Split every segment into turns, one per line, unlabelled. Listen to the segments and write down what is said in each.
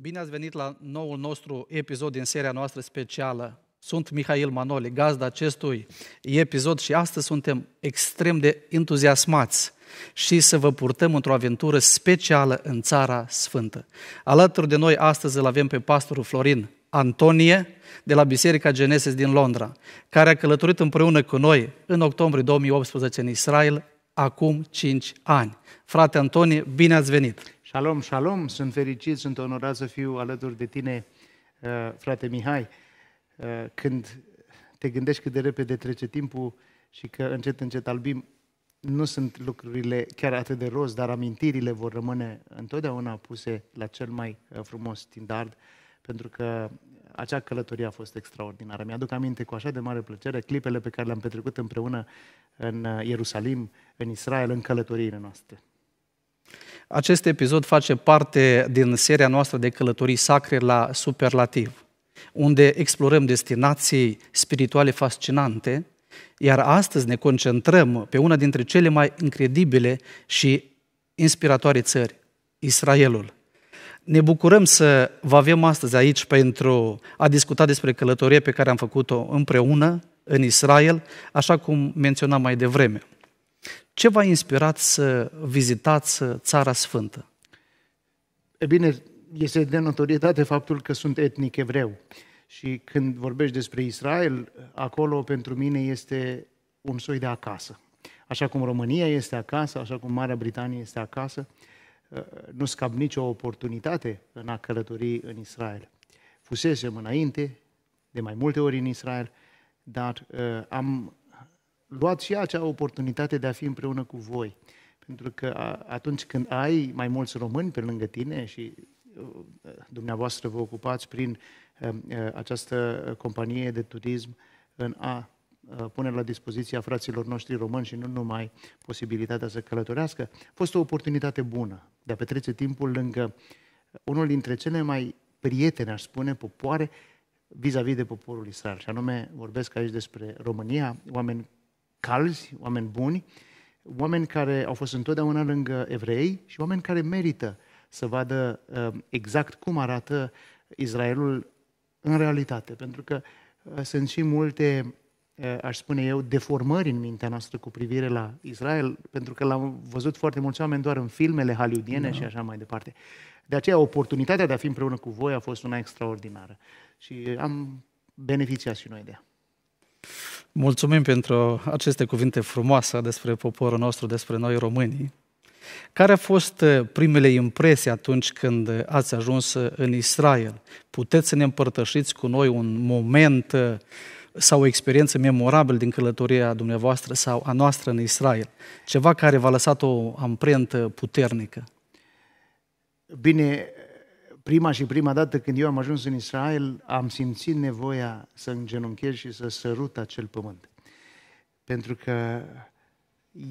Bine ați venit la noul nostru episod din seria noastră specială. Sunt Mihail Manole, gazda acestui episod și astăzi suntem extrem de entuziasmați și să vă purtăm într-o aventură specială în Țara Sfântă. Alături de noi astăzi îl avem pe pastorul Florin Antonie de la Biserica Genesis din Londra, care a călătorit împreună cu noi în octombrie 2018 în Israel, acum 5 ani. Frate Antonie, bine ați venit! Shalom, shalom, sunt
fericit, sunt onorat să fiu alături de tine, uh, frate Mihai. Uh, când te gândești cât de repede trece timpul și că încet, încet albim, nu sunt lucrurile chiar atât de roz, dar amintirile vor rămâne întotdeauna puse la cel mai uh, frumos standard, pentru că acea călătorie a fost extraordinară. Mi-aduc aminte cu așa de mare plăcere clipele pe care le-am petrecut împreună în Ierusalim,
în Israel, în călătoriile noastre. Acest episod face parte din seria noastră de călătorii sacre la superlativ, unde explorăm destinații spirituale fascinante, iar astăzi ne concentrăm pe una dintre cele mai incredibile și inspiratoare țări, Israelul. Ne bucurăm să vă avem astăzi aici pentru a discuta despre călătorie pe care am făcut-o împreună în Israel, așa cum menționam mai devreme. Ce v-a inspirat să vizitați Țara Sfântă? E
bine, este de notorietate faptul că sunt etnic evreu. Și când vorbești despre Israel, acolo pentru mine este un soi de acasă. Așa cum România este acasă, așa cum Marea Britanie este acasă, ă, nu scap nicio oportunitate în a călători în Israel. Fusesem înainte, de mai multe ori în Israel, dar ă, am Luat și acea oportunitate de a fi împreună cu voi. Pentru că atunci când ai mai mulți români pe lângă tine și uh, uh, dumneavoastră vă ocupați prin um, uh, această companie de turism în a pune la dispoziția fraților noștri români și nu numai posibilitatea să călătorească, a fost o oportunitate bună de a petrece timpul lângă unul dintre cele mai prietene, aș spune, popoare vis-a-vis de poporul Israel. Și anume, vorbesc aici despre România, oameni calzi, oameni buni, oameni care au fost întotdeauna lângă evrei și oameni care merită să vadă uh, exact cum arată Israelul în realitate. Pentru că uh, sunt și multe, uh, aș spune eu, deformări în mintea noastră cu privire la Israel, pentru că l-am văzut foarte mulți oameni doar în filmele hollywoodiene da. și așa mai departe. De aceea, oportunitatea de a fi împreună cu voi a fost una extraordinară. Și am beneficiat și noi de ea.
Mulțumim pentru aceste cuvinte frumoase despre poporul nostru, despre noi românii. Care au fost eh, primele impresii atunci când ați ajuns eh, în Israel? Puteți să ne împărtășiți cu noi un moment eh, sau o experiență memorabilă din călătoria dumneavoastră sau a noastră în Israel? Ceva care v-a lăsat o amprentă puternică? Bine,
prima și prima dată când eu am ajuns în Israel, am simțit nevoia să îngenunchez și să sărut acel pământ. Pentru că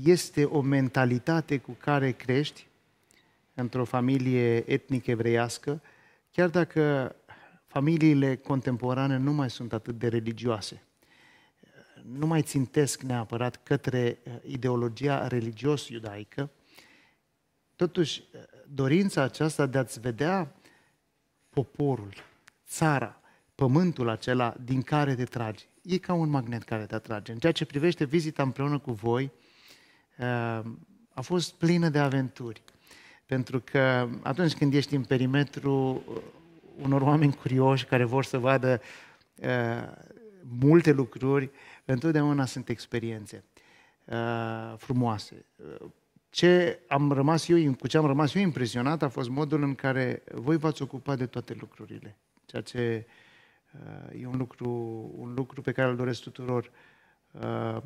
este o mentalitate cu care crești într-o familie etnic evreiască, chiar dacă familiile contemporane nu mai sunt atât de religioase. Nu mai țintesc neapărat către ideologia religios-iudaică, totuși dorința aceasta de a-ți vedea poporul, țara, pământul acela din care te tragi, E ca un magnet care te atrage. În ceea ce privește vizita împreună cu voi, uh, a fost plină de aventuri. Pentru că atunci când ești în perimetru uh, unor oameni curioși care vor să vadă uh, multe lucruri, întotdeauna sunt experiențe frumoase ce am rămas eu, cu ce am rămas eu impresionat a fost modul în care voi v-ați ocupat de toate lucrurile. Ceea ce uh, e un lucru, un lucru pe care îl doresc tuturor uh,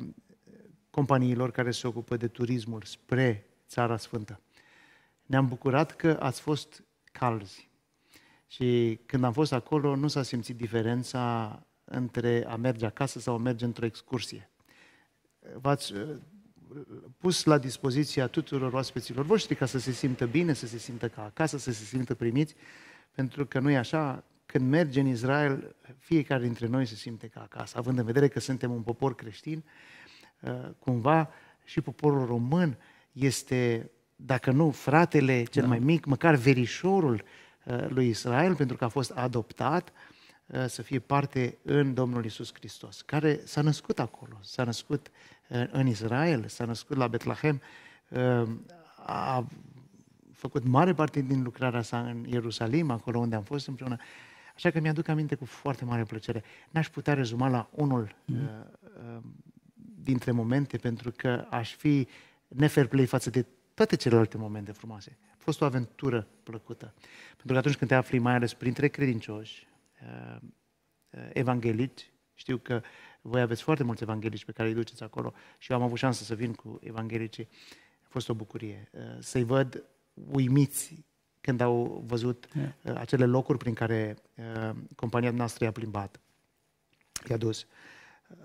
companiilor care se ocupă de turismul spre Țara Sfântă. Ne-am bucurat că ați fost calzi. Și când am fost acolo, nu s-a simțit diferența între a merge acasă sau a merge într-o excursie. V-ați uh, pus la dispoziția tuturor oaspeților voștri ca să se simtă bine, să se simtă ca acasă, să se simtă primiți, pentru că nu e așa, când merge în Israel, fiecare dintre noi se simte ca acasă, având în vedere că suntem un popor creștin, uh, cumva și poporul român este, dacă nu fratele cel da. mai mic, măcar verișorul uh, lui Israel, pentru că a fost adoptat, uh, Eh, să fie parte în Domnul Isus Hristos, care s-a născut acolo, s-a născut eh, în Israel, s-a născut la Betlehem, eh, a făcut mare parte din lucrarea sa în Ierusalim, acolo unde am fost împreună. Așa că mi-aduc aminte cu foarte mare plăcere. N-aș putea rezuma la unul mm. dintre momente, pentru că aș fi nefair play față de toate celelalte momente frumoase. A fost o aventură plăcută. Pentru că atunci când te afli, mai ales printre credincioși, Uh, uh, evanghelici. Știu că voi aveți foarte mulți evanghelici pe care îi duceți acolo și eu am avut șansa să vin cu evanghelicii. A fost o bucurie uh, să-i văd uimiți când au văzut uh, acele locuri prin care uh, compania noastră i-a plimbat, i-a dus. Uh,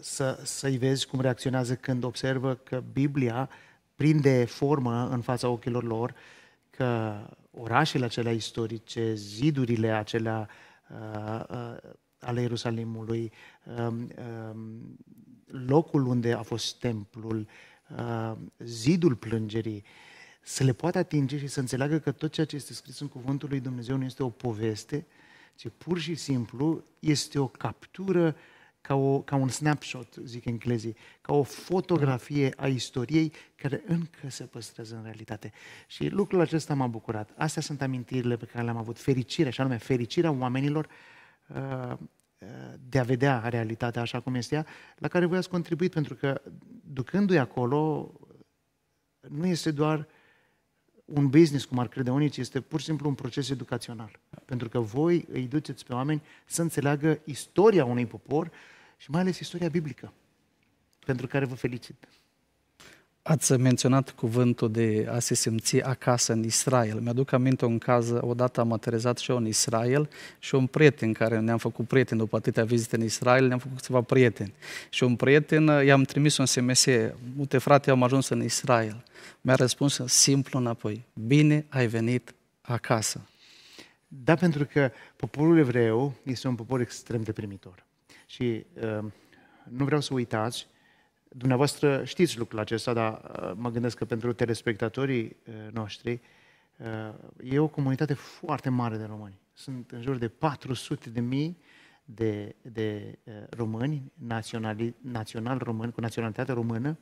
să, să-i vezi cum reacționează când observă că Biblia prinde formă în fața ochilor lor, că orașele acelea istorice, zidurile acelea uh, Uh, uh, ale Ierusalimului, um, um, locul unde a fost templul, uh, zidul plângerii, să le poată atinge și să înțeleagă că tot ceea ce este scris în Cuvântul lui Dumnezeu nu este o poveste, ci pur și simplu este o captură uh, ca, o, ca un snapshot, zic englezii, ca o fotografie a istoriei care încă se păstrează în realitate. Și lucrul acesta m-a bucurat. Astea sunt amintirile pe care le-am avut. Fericirea, și anume fericirea oamenilor uh, uh, de a vedea realitatea așa cum este ea, la care voi ați contribuit, pentru că ducându-i acolo, nu este doar un business, cum ar crede unii, ci este pur și simplu un proces educațional. Pentru că voi îi duceți pe oameni să înțeleagă istoria unui popor, și mai ales istoria biblică, pentru care vă felicit.
Ați menționat cuvântul de a se simți acasă în Israel. Mi-aduc aminte un caz, odată am aterizat și eu în Israel și un prieten care ne-am făcut prieteni după atâtea vizite în Israel, ne-am făcut câțiva prieteni. Și un prieten, i-am trimis un SMS, uite frate, am ajuns în Israel. Mi-a răspuns simplu înapoi, bine ai venit acasă. Da, pentru că poporul evreu este un popor extrem de primitor.
Și uh, nu vreau să uitați, dumneavoastră știți lucrul acesta, dar uh, mă gândesc că pentru telespectatorii uh, noștri, e o comunitate foarte mare de români. Sunt în jur de 400 de mii de, de români, naționali, național român, cu naționalitate română,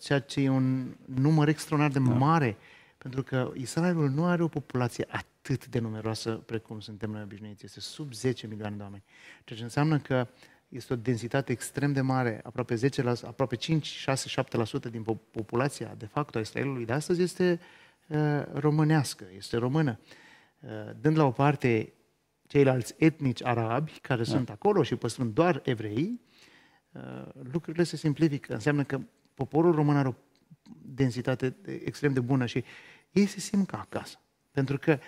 ceea ce e un număr extraordinar de da. mare, da. pentru că Israelul nu are o populație atât atât de numeroasă precum suntem noi obișnuiți. Este sub 10 milioane de oameni. Ceea ce înseamnă că este o densitate extrem de mare, aproape 10%, la, aproape 5, 6, 7% din populația de fapt a Israelului de astăzi este uh, românească, este română. Uh, dând la o parte ceilalți etnici arabi care da. sunt acolo și păstrând doar evrei, uh, lucrurile se simplifică. Înseamnă că poporul român are o densitate extrem de bună și ei se simt ca acasă. Pentru că uh,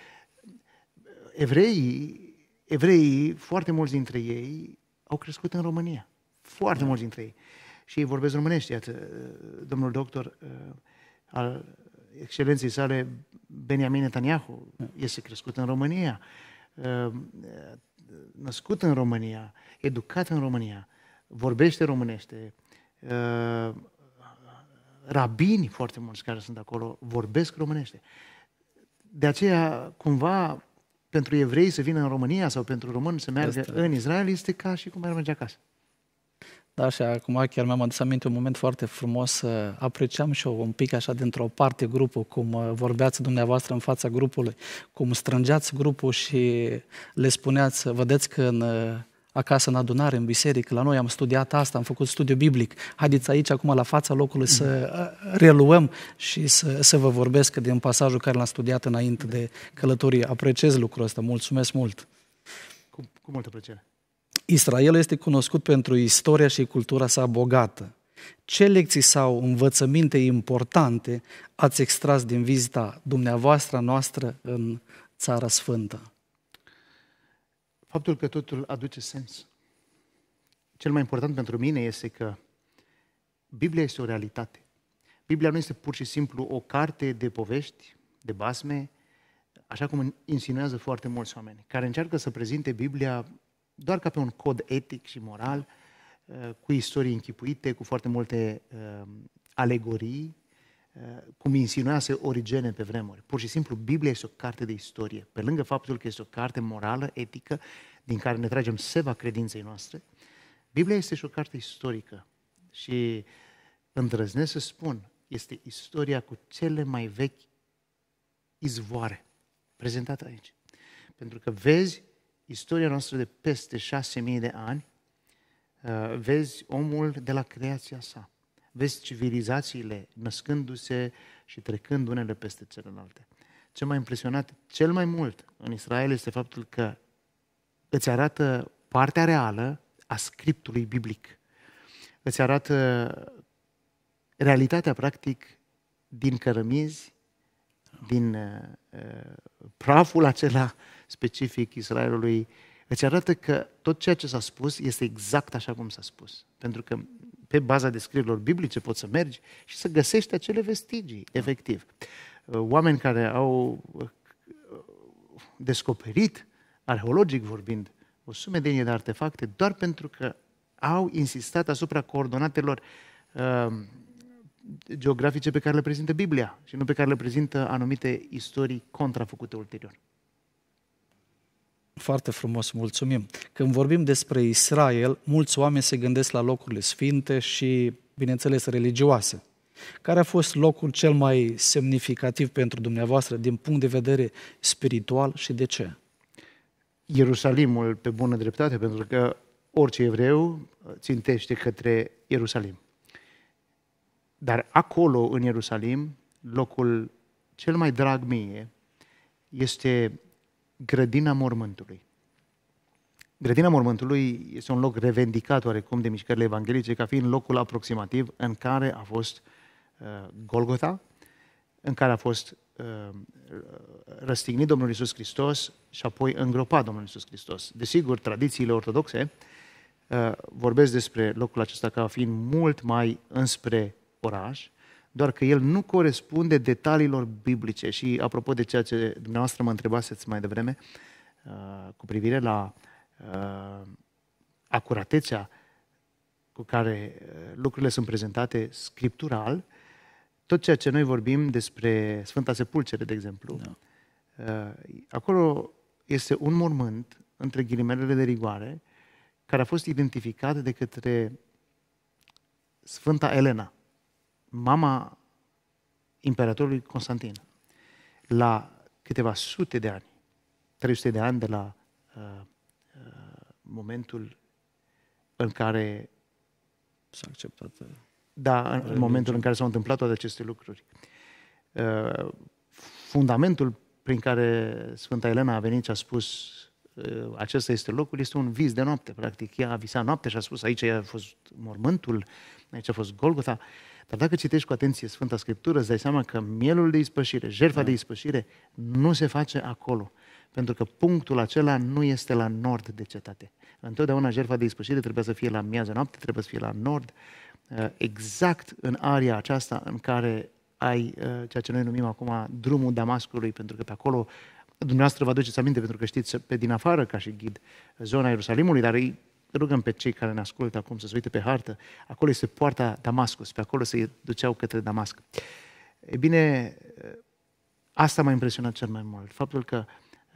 evreii, evreii, foarte mulți dintre ei, au crescut în România. Foarte da. mulți dintre ei. Și ei vorbesc românești, iată, uh, domnul doctor uh, al excelenței sale, Benjamin Netanyahu, da. este crescut în România, uh, născut în România, educat în România, vorbește românește, rabini foarte mulți care sunt acolo vorbesc românește. De aceea,
cumva, pentru evrei să vină în România sau pentru români să meargă este... în
Israel este ca și cum ar
merge acasă. Da, și acum chiar mi-am adus aminte un moment foarte frumos. Uh, apreciam și eu un pic așa dintr-o parte grupul, cum uh, vorbeați dumneavoastră în fața grupului, cum strângeați grupul și le spuneați, vedeți că în uh, acasă în adunare, în biserică, la noi am studiat asta, am făcut studiu biblic. Haideți aici, acum, la fața locului, să mm. uh, reluăm și să, să vă vorbesc din pasajul care l-am studiat înainte de călătorie. Apreciez lucrul ăsta, mulțumesc mult!
Cu, cu multă plăcere!
Israel este cunoscut pentru istoria și cultura sa bogată. Ce lecții sau învățăminte importante ați extras din vizita dumneavoastră noastră în Țara Sfântă?
Faptul că totul aduce sens. Cel mai important pentru mine este că Biblia este o realitate. Biblia nu este pur și simplu o carte de povești, de basme, așa cum insinuează foarte mulți oameni, care încearcă să prezinte Biblia doar ca pe un cod etic și moral, eh, cu istorii închipuite, cu foarte multe eh, alegorii, Eh, cum insinuase Origene pe vremuri. Pur și simplu, Biblia este o carte de istorie. Pe lângă faptul că este o carte morală, etică, din care ne tragem seva credinței noastre, Biblia este și o carte istorică. Și îndrăznesc să spun, este istoria cu cele mai vechi izvoare prezentate aici. Pentru că vezi istoria noastră de peste șase mii de ani, eh, vezi omul de la creația sa vezi civilizațiile născându-se și trecând unele peste celelalte. Ce m-a impresionat cel mai mult în Israel este faptul că îți arată partea reală a scriptului biblic. Îți arată realitatea, practic, din cărămizi, din uh, uh, praful acela specific Israelului, îți arată că tot ceea ce s-a spus este exact așa cum s-a spus. Pentru că pe baza descrierilor biblice poți să mergi și să găsești acele vestigii, da. efectiv. Uh, oameni care au uh, descoperit, arheologic vorbind, o sumedenie de artefacte doar pentru că au insistat asupra coordonatelor uh, geografice pe care le prezintă Biblia și nu pe care le prezintă anumite istorii contrafăcute ulterior.
Foarte frumos, mulțumim. Când vorbim despre Israel, mulți oameni se gândesc la locurile sfinte și, bineînțeles, religioase. Care a fost locul cel mai semnificativ pentru dumneavoastră din punct de vedere spiritual și de ce? Ierusalimul, pe bună dreptate, pentru că orice
evreu țintește către Ierusalim. Dar acolo, în Ierusalim, locul cel mai drag mie este grădina mormântului. Grădina mormântului este un loc revendicat oarecum de mișcările evanghelice ca fiind locul aproximativ în care a fost uh, Golgota, în care a fost uh, răstignit Domnul Isus Hristos și apoi îngropat Domnul Isus Hristos. Desigur, tradițiile ortodoxe uh, vorbesc despre locul acesta ca fiind mult mai înspre oraș, doar că el nu corespunde detaliilor biblice. Și apropo de ceea ce dumneavoastră mă întrebați mai devreme, uh, cu privire la uh, acuratețea cu care uh, lucrurile sunt prezentate scriptural, tot ceea ce noi vorbim despre Sfânta Sepulcere, de exemplu, da. acolo este un mormânt, între ghilimelele de rigoare, care a fost identificat de către Sfânta Elena mama imperatorului Constantin, la câteva sute de ani, 300 de ani de la uh, uh, momentul în care s-a acceptat. Uh, da, în, religia. momentul în care s-au întâmplat toate aceste lucruri. Uh, fundamentul prin care Sfânta Elena a venit și a spus uh, acesta este locul, este un vis de noapte, practic. Ea a visat noapte și a spus aici a fost mormântul, aici a fost Golgota. Uh, dar dacă citești cu atenție Sfânta Scriptură, îți dai seama că mielul de ispășire, jertfa da. de ispășire, nu se face acolo. Pentru că punctul acela nu este la nord de cetate. Întotdeauna jertfa de ispășire trebuie să fie la miază noapte, trebuie să fie la nord, uh, exact în area aceasta în care ai uh, ceea ce noi numim acum drumul Damascului, pentru că pe acolo dumneavoastră vă aduceți aminte, pentru că știți pe din afară, ca și ghid, zona Ierusalimului, dar ei rugăm pe cei care ne ascultă acum să se uite pe hartă. Acolo este poarta Damascus, pe acolo se duceau către Damasc. E bine, ă, asta m-a impresionat cel mai mult. Faptul că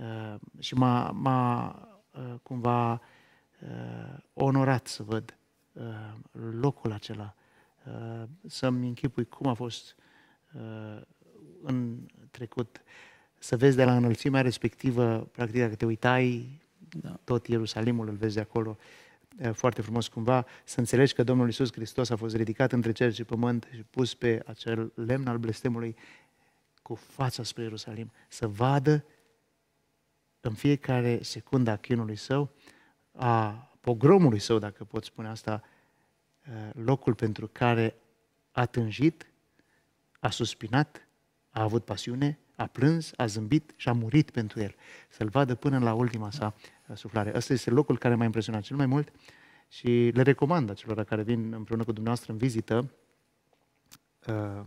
ă, și m-a, m-a ă, cumva onorat să văd locul acela, să-mi închipui cum a fost în trecut, să vezi de la înălțimea respectivă, practic dacă te uitai, da. tot Ierusalimul îl vezi de acolo, foarte frumos cumva, să înțelegi că Domnul Isus Hristos a fost ridicat între cer și pământ și pus pe acel lemn al blestemului cu fața spre Ierusalim, să vadă în fiecare secundă a chinului său, a pogromului său, dacă pot spune asta, locul pentru care a tânjit, a suspinat, a avut pasiune, a plâns, a zâmbit și a murit pentru el. Să-l vadă până la ultima sa suflare. Asta este locul care m-a impresionat cel mai mult și le recomand acelora care vin împreună cu dumneavoastră în vizită uh,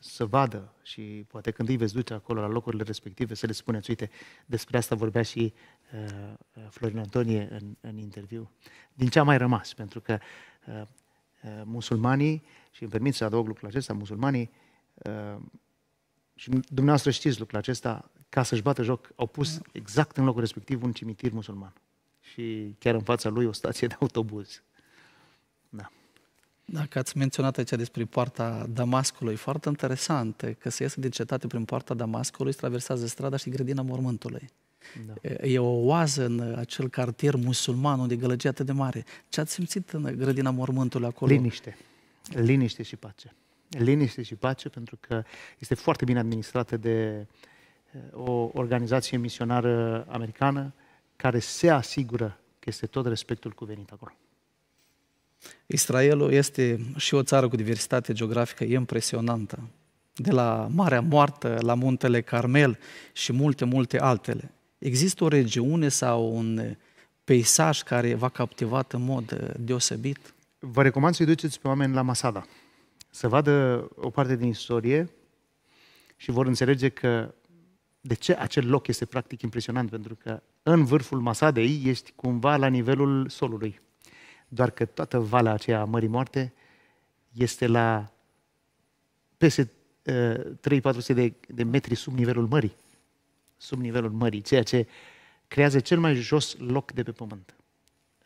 să vadă și poate când îi veți duce acolo la locurile respective să le spuneți, uite, despre asta vorbea și uh, uh, Florin Antonie în, în interviu. Din ce a mai rămas? Pentru că musulmanii, și îmi permit să adaug lucrul acesta, musulmanii, și dumneavoastră știți lucrul acesta, ca să-și bată joc, au pus exact în locul respectiv un cimitir musulman. Și chiar în fața lui o stație de autobuz. Da.
Dacă ați menționat aici despre poarta Damascului, foarte interesant că se iese din cetate prin poarta Damascului, se traversează strada și grădina mormântului. Da. E o oază în acel cartier musulman unde gălăgie atât de mare. Ce ați simțit în grădina mormântului acolo? Liniște. Liniște și pace. Liniște și
pace pentru că este foarte bine administrată de uh, o organizație
misionară americană care se asigură că este tot respectul cuvenit acolo. Israelul este și o țară cu diversitate geografică impresionantă, de la Marea Moartă, la Muntele Carmel și multe, multe altele. Există o regiune sau un peisaj care v-a captivat în mod uh, deosebit? Vă recomand să-i duceți pe oameni la Masada, să vadă o parte
din istorie și vor înțelege că de ce acel loc este practic impresionant? Pentru că în vârful Masadei ești cumva la nivelul solului. Doar că toată valea aceea a Mării Moarte este la peste ă, uh, 3-400 de, de metri sub nivelul mării. Sub nivelul mării, ceea ce creează cel mai jos loc de pe pământ.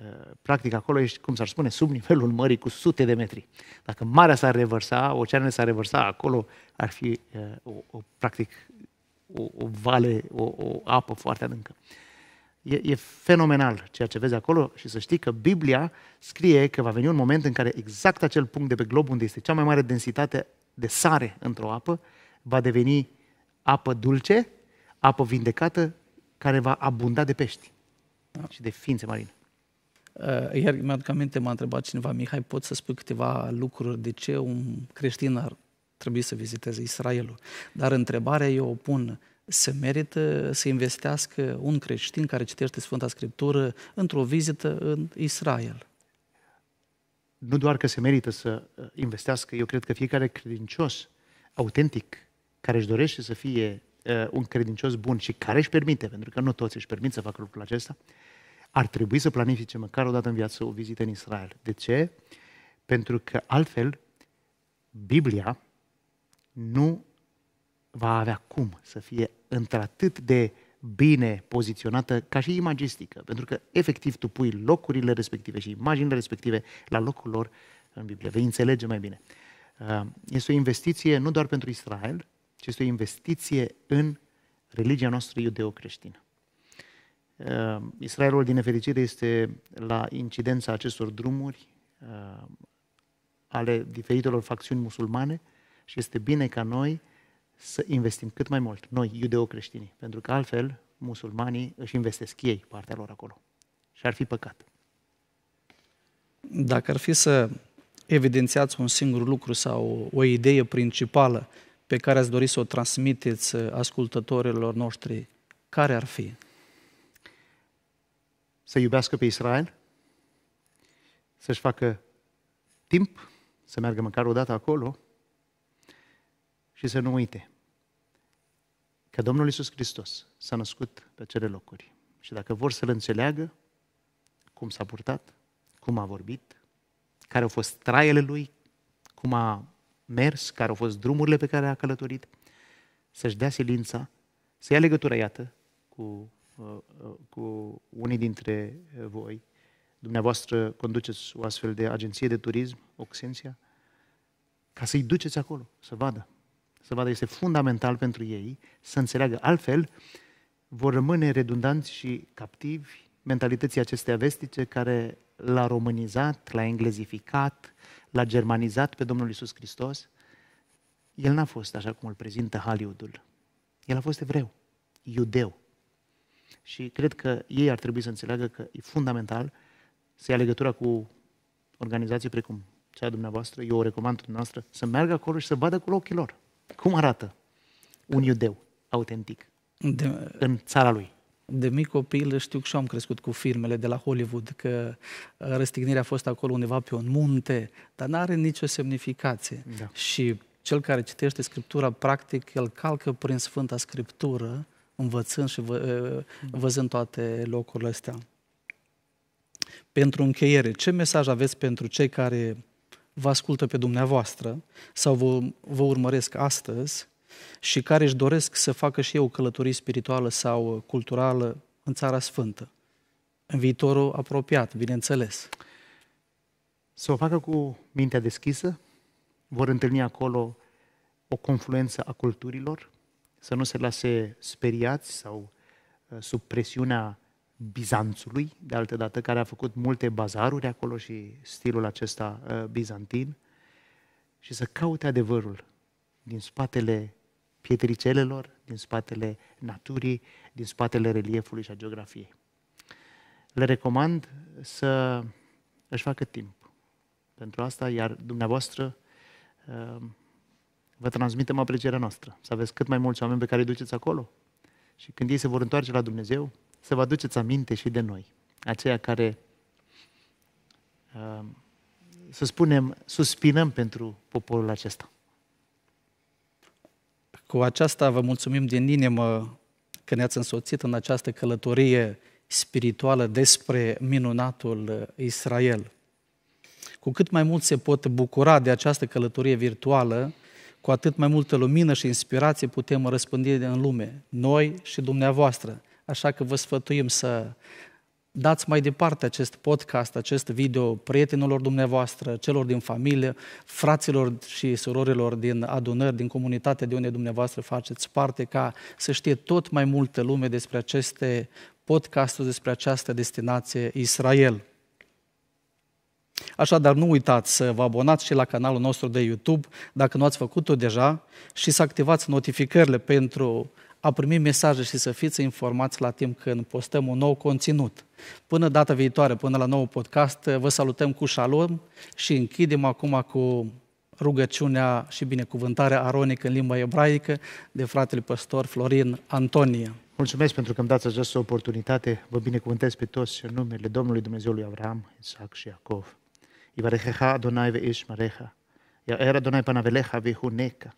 Uh, practic, acolo ești, cum s-ar spune, sub nivelul mării cu sute de metri. Dacă marea s-ar revărsa, oceanele s-ar revărsa, acolo ar fi, uh, o, o, practic, o, o vale, o, o apă foarte adâncă. E, e fenomenal ceea ce vezi acolo și să știi că Biblia scrie că va veni un moment în care exact acel punct de pe glob unde este cea mai mare densitate de sare într-o apă va deveni apă dulce, apă vindecată,
care va abunda de pești da. și de ființe marine. Uh, iar mi-aduc aminte, m-a întrebat cineva, Mihai, pot să spui câteva lucruri de ce un creștin ar trebuie să viziteze Israelul. Dar întrebarea eu o pun, se merită să investească un creștin care citește Sfânta Scriptură într-o vizită în Israel? Nu doar că se merită să uh, investească, eu cred că fiecare credincios
autentic, care își dorește să fie uh, un credincios bun și care își permite, pentru că nu toți își permit să facă lucrul acesta, ar trebui să planifice măcar o dată în viață o vizită în Israel. De ce? Pentru că altfel Biblia nu va avea cum să fie într-atât de bine poziționată ca și imagistică, pentru că efectiv tu pui locurile respective și imaginile respective la locul lor în Biblie. Vei înțelege mai bine. Uh, este o investiție nu doar pentru Israel, ci este o investiție în religia noastră iudeo-creștină. Uh, Israelul, din nefericire, este la incidența acestor drumuri uh, ale diferitelor facțiuni musulmane – și este bine ca noi să investim cât mai mult, noi, iudeo pentru că altfel musulmanii își investesc ei partea lor acolo. Și ar fi păcat.
Dacă ar fi să evidențiați un singur lucru sau o idee principală pe care ați dori să o transmiteți ascultătorilor noștri, care ar fi? Să iubească pe Israel,
să-și facă timp, să meargă măcar o dată acolo și să nu uite că Domnul Iisus Hristos s-a născut pe acele locuri. Și dacă vor să-L înțeleagă, cum s-a purtat, cum a vorbit, care au fost traiele Lui, cum a mers, care au fost drumurile pe care a călătorit, să-și dea silința, să ia legătura, iată, cu, uh, uh, cu unii dintre uh, voi. Dumneavoastră conduceți o astfel de agenție de turism, Oxensia, ca să-i duceți acolo, să vadă să vadă, este fundamental pentru ei să înțeleagă. Altfel, vor rămâne redundanți și captivi mentalității acestea vestice care l-a românizat, l-a englezificat, l-a germanizat pe Domnul Isus Hristos. El n-a fost așa cum îl prezintă Hollywoodul. El a fost evreu, iudeu. Și cred că ei ar trebui să înțeleagă că e fundamental să ia legătura cu organizații precum cea dumneavoastră, eu o recomand dumneavoastră, să meargă acolo și să vadă cu ochii
lor. Cum arată un iudeu autentic de, în țara lui? De mic copil știu că și am crescut cu filmele de la Hollywood, că uh, răstignirea a fost acolo undeva pe un munte, dar nu are nicio semnificație. Da. Și cel care citește Scriptura, practic, el calcă prin Sfânta Scriptură, învățând și vă, uh, văzând toate locurile astea. Pentru încheiere, ce mesaj aveți pentru cei care vă ascultă pe dumneavoastră sau vă, vă urmăresc astăzi și care își doresc să facă și eu o călătorie spirituală sau culturală în Țara Sfântă. În viitorul apropiat, bineînțeles. Să o facă cu mintea deschisă, vor întâlni acolo
o confluență a culturilor, să nu se lase speriați sau uh, sub presiunea Bizanțului, de altă dată, care a făcut multe bazaruri acolo și stilul acesta uh, bizantin, și să caute adevărul din spatele pietricelelor, din spatele naturii, din spatele reliefului și a geografiei. Le recomand să își facă timp pentru asta, iar dumneavoastră uh, vă transmitem aprecierea noastră. Să aveți cât mai mulți oameni pe care îi duceți acolo. Și când ei se vor întoarce la Dumnezeu, să vă aduceți aminte și de noi, aceia care,
um, să spunem, suspinăm pentru poporul acesta. Cu aceasta vă mulțumim din inimă că ne-ați însoțit în această călătorie spirituală despre minunatul Israel. Cu cât mai mult se pot bucura de această călătorie virtuală, cu atât mai multă lumină și inspirație putem răspândi în lume, noi și dumneavoastră. Așa că vă sfătuim să dați mai departe acest podcast, acest video prietenilor dumneavoastră, celor din familie, fraților și surorilor din adunări, din comunitatea de unde dumneavoastră faceți parte, ca să știe tot mai multă lume despre aceste podcasturi, despre această destinație Israel. Așadar, nu uitați să vă abonați și la canalul nostru de YouTube, dacă nu ați făcut-o deja, și să activați notificările pentru a primi mesaje și să fiți informați la timp când postăm un nou conținut. Până data viitoare, până la nou podcast, vă salutăm cu șalom și închidem acum cu rugăciunea și binecuvântarea aronică în limba ebraică de fratele păstor Florin Antonie. Mulțumesc pentru că îmi dați
această oportunitate. Vă binecuvântez pe toți în numele
Domnului Dumnezeului Avram, Isaac și Iacov.
Ivarecheha Adonai ve Ishmarecha. Ia era Adonai panavelecha vehuneca.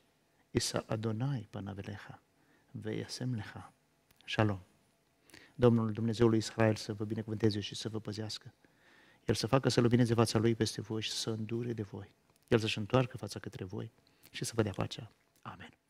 Isa Adonai panavelecha vei asem Shalom. Domnul Dumnezeului Israel să vă binecuvânteze și să vă păzească. El să facă să lumineze fața Lui peste voi și să îndure de voi. El să-și întoarcă fața către voi și să vă dea pacea. Amen.